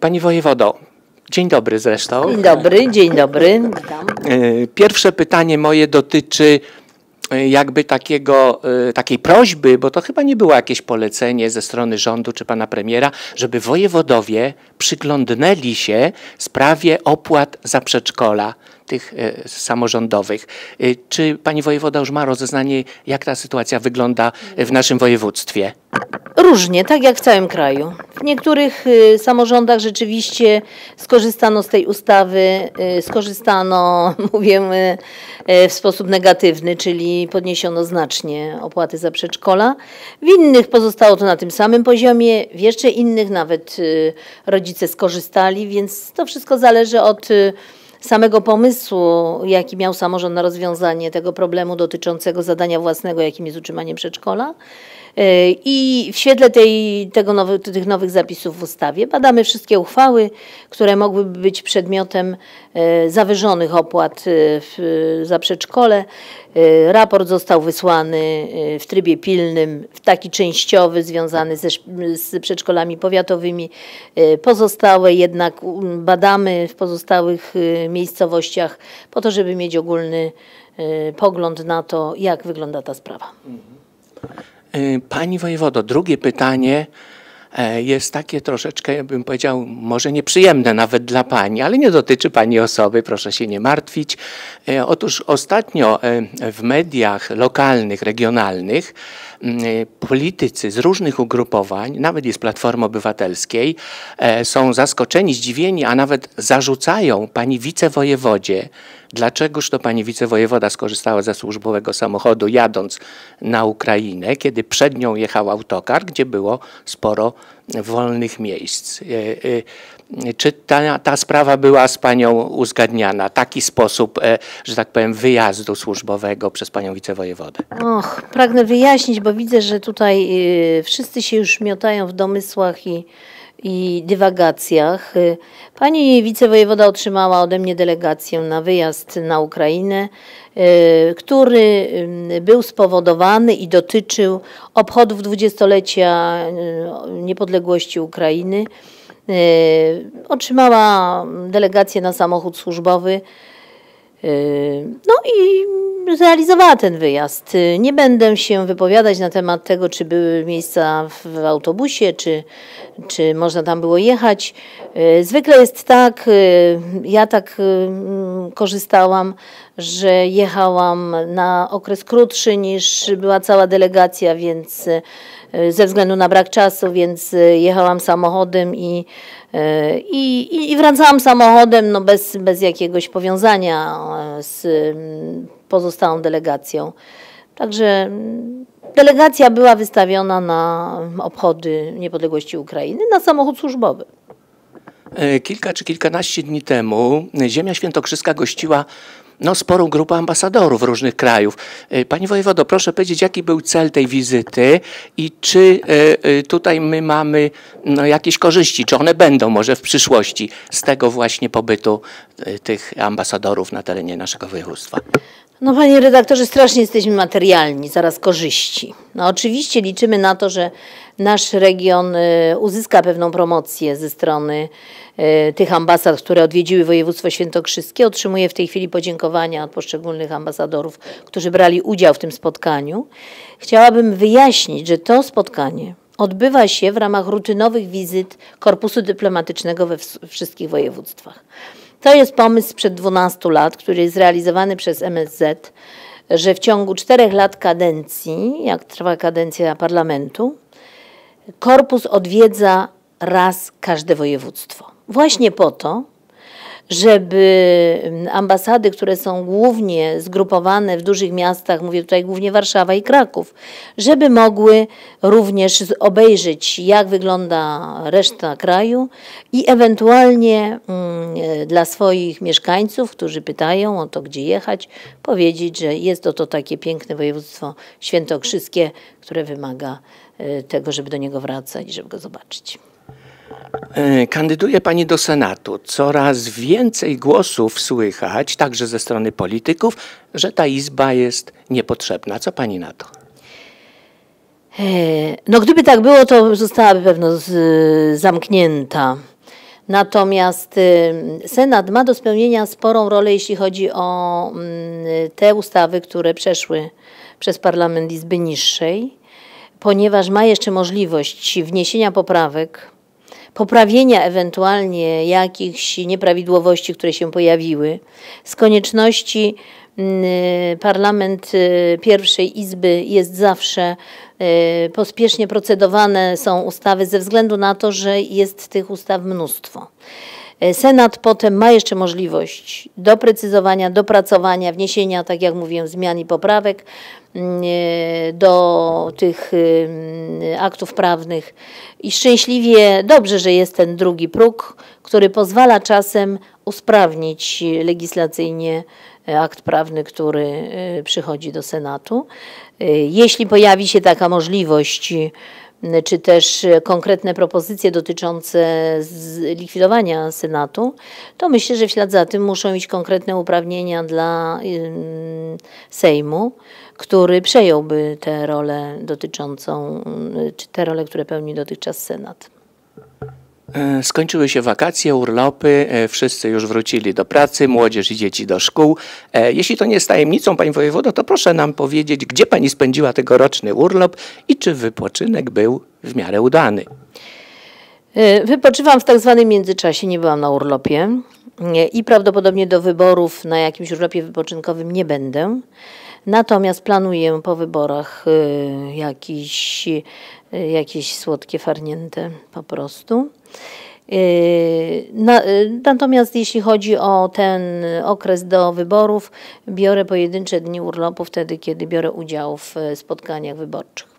Pani wojewodo, dzień dobry zresztą. Dzień dobry, dzień dobry. Witam. E, pierwsze pytanie moje dotyczy e, jakby takiego, e, takiej prośby, bo to chyba nie było jakieś polecenie ze strony rządu czy pana premiera, żeby wojewodowie przyglądnęli się sprawie opłat za przedszkola tych samorządowych. Czy pani wojewoda już ma rozeznanie, jak ta sytuacja wygląda w naszym województwie? Różnie, tak jak w całym kraju. W niektórych y, samorządach rzeczywiście skorzystano z tej ustawy, y, skorzystano, mówię, y, w sposób negatywny, czyli podniesiono znacznie opłaty za przedszkola. W innych pozostało to na tym samym poziomie, w jeszcze innych nawet rodzice skorzystali, więc to wszystko zależy od samego pomysłu, jaki miał samorząd na rozwiązanie tego problemu dotyczącego zadania własnego, jakim jest utrzymanie przedszkola. E, I w świetle tej, tego nowy, tych nowych zapisów w ustawie badamy wszystkie uchwały, które mogłyby być przedmiotem e, zawyżonych opłat e, w, za przedszkole. Raport został wysłany w trybie pilnym, w taki częściowy, związany ze, z przedszkolami powiatowymi. Pozostałe jednak badamy w pozostałych miejscowościach, po to, żeby mieć ogólny y, pogląd na to, jak wygląda ta sprawa. Y, pani wojewodo, drugie pytanie e, jest takie troszeczkę, ja bym powiedział, może nieprzyjemne nawet dla Pani, ale nie dotyczy Pani osoby, proszę się nie martwić. E, otóż ostatnio e, w mediach lokalnych, regionalnych Y, politycy z różnych ugrupowań, nawet i z Platformy Obywatelskiej, e, są zaskoczeni, zdziwieni, a nawet zarzucają pani wicewojewodzie, dlaczegoż to pani wicewojewoda skorzystała ze służbowego samochodu jadąc na Ukrainę, kiedy przed nią jechał autokar, gdzie było sporo wolnych miejsc. E, e, czy ta, ta sprawa była z panią uzgadniana, taki sposób, e, że tak powiem, wyjazdu służbowego przez panią wicewojewodę? Och, pragnę wyjaśnić, bo widzę, że tutaj y, wszyscy się już miotają w domysłach i, i dywagacjach. Y, pani wicewojewoda otrzymała ode mnie delegację na wyjazd na Ukrainę, y, który był spowodowany i dotyczył obchodów dwudziestolecia niepodległości Ukrainy. Y, otrzymała delegację na samochód służbowy. Y, no i realizowała ten wyjazd. Y, nie będę się wypowiadać na temat tego, czy były miejsca w autobusie, czy, czy można tam było jechać. Zwykle jest tak, ja tak mm, korzystałam, że jechałam na okres krótszy niż była cała delegacja, więc E, ze względu na brak czasu, więc e, jechałam samochodem e, i, i, i wracałam samochodem no bez, bez jakiegoś powiązania z pozostałą delegacją. Także delegacja była wystawiona na obchody niepodległości Ukrainy na samochód służbowy. Kilka czy kilkanaście dni temu Ziemia Świętokrzyska gościła no, sporą grupę ambasadorów różnych krajów. E, pani wojewodo, proszę powiedzieć, jaki był cel tej wizyty i czy e, e, tutaj my mamy no, jakieś korzyści, czy one będą może w przyszłości z tego właśnie pobytu tych ambasadorów na terenie naszego województwa? No, panie redaktorze, strasznie jesteśmy materialni, zaraz korzyści. No, oczywiście liczymy na to, że nasz region y, uzyska pewną promocję ze strony y, tych ambasad, które odwiedziły województwo świętokrzyskie. Otrzymuje w tej chwili podziękowania od poszczególnych ambasadorów, którzy brali udział w tym spotkaniu. Chciałabym wyjaśnić, że to spotkanie odbywa się w ramach rutynowych wizyt Korpusu Dyplomatycznego we wszystkich województwach. To jest pomysł sprzed 12 lat, który jest realizowany przez MSZ, że w ciągu czterech lat kadencji, jak trwa kadencja parlamentu, korpus odwiedza raz każde województwo. Właśnie po to, żeby mm, ambasady, które są głównie zgrupowane w dużych miastach, mówię tutaj głównie Warszawa i Kraków, żeby mogły również obejrzeć, jak wygląda reszta kraju i ewentualnie mm, e, dla swoich mieszkańców, którzy pytają o to, gdzie jechać, powiedzieć, że jest to, to takie piękne województwo świętokrzyskie, które wymaga y, tego, żeby do niego wracać i żeby go zobaczyć. E, kandyduje pani do Senatu. Coraz więcej głosów słychać, także ze strony polityków, że ta izba jest niepotrzebna. Co pani na to? E, no, gdyby tak było, to zostałaby pewno zamknięta. Natomiast y, Senat ma do spełnienia sporą rolę, jeśli chodzi o mm, te ustawy, które przeszły przez Parlament Izby Niższej, ponieważ ma jeszcze możliwość wniesienia poprawek poprawienia ewentualnie jakichś nieprawidłowości, które się pojawiły, z konieczności mm, parlament y, pierwszej izby jest zawsze y, pospiesznie procedowane są ustawy ze względu na to, że jest tych ustaw mnóstwo. E, Senat potem ma jeszcze możliwość doprecyzowania, dopracowania, wniesienia, tak jak mówiłem, zmian i poprawek mm, e, do tych e, mm, aktów prawnych. I szczęśliwie dobrze, że jest ten drugi próg, który pozwala czasem usprawnić legislacyjnie akt prawny, który przychodzi do Senatu. Jeśli pojawi się taka możliwość, czy też e, konkretne propozycje dotyczące likwidowania Senatu, to myślę, że w ślad za tym muszą iść konkretne uprawnienia dla Sejmu, który przejąłby tę rolę dotyczącą, czy te role, które pełni dotychczas Senat. E, skończyły się wakacje, urlopy, e, wszyscy już wrócili do pracy, młodzież i dzieci do szkół. E, jeśli to nie jest tajemnicą, Pani Wojewodo, to proszę nam powiedzieć, gdzie Pani spędziła tegoroczny urlop i czy wypoczynek był w miarę udany? Wypoczywam w tak zwanym międzyczasie, nie byłam na urlopie i prawdopodobnie do wyborów na jakimś urlopie wypoczynkowym nie będę. Natomiast planuję po wyborach y, jakiś, y, jakieś słodkie farnięte po prostu. Y, natomiast jeśli chodzi o ten okres do wyborów, biorę pojedyncze dni urlopu wtedy, kiedy biorę udział w spotkaniach wyborczych.